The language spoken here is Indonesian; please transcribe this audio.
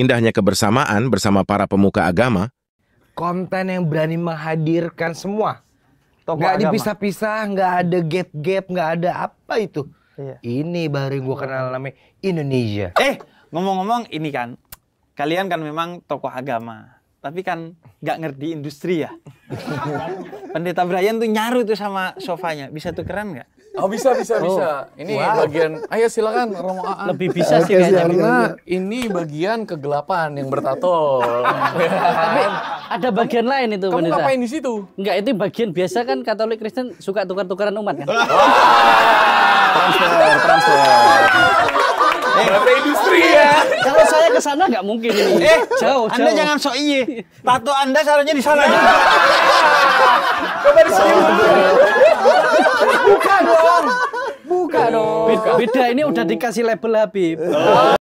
Indahnya kebersamaan bersama para pemuka agama. Konten yang berani menghadirkan semua. Tokoh gak dipisah-pisah, nggak ada gap-gap, nggak ada apa itu. Iya. Ini baru yang gue kenal namanya Indonesia. Eh, ngomong-ngomong ini kan, kalian kan memang tokoh agama tapi kan nggak ngerti industri ya. Pendeta Brian tuh nyaru tuh sama sofanya. Bisa tuh keren nggak? Oh bisa bisa oh. bisa. Ini wow. bagian ayo silakan Romo Aan. Lebih bisa sih kayaknya karena ini bagian kegelapan yang bertato. Tapi ada bagian lain itu Kamu pendeta. ngapain di situ? Enggak, itu bagian biasa kan Katolik Kristen suka tukar-tukaran umat kan. ke sana nggak mungkin ini. Eh, jauh, Anda jauh. jangan sok iye. Tato Anda seharusnya di sana. Coba di sini. Buka dong. Buka dong. Beda, ini udah dikasih label Habib. Oh.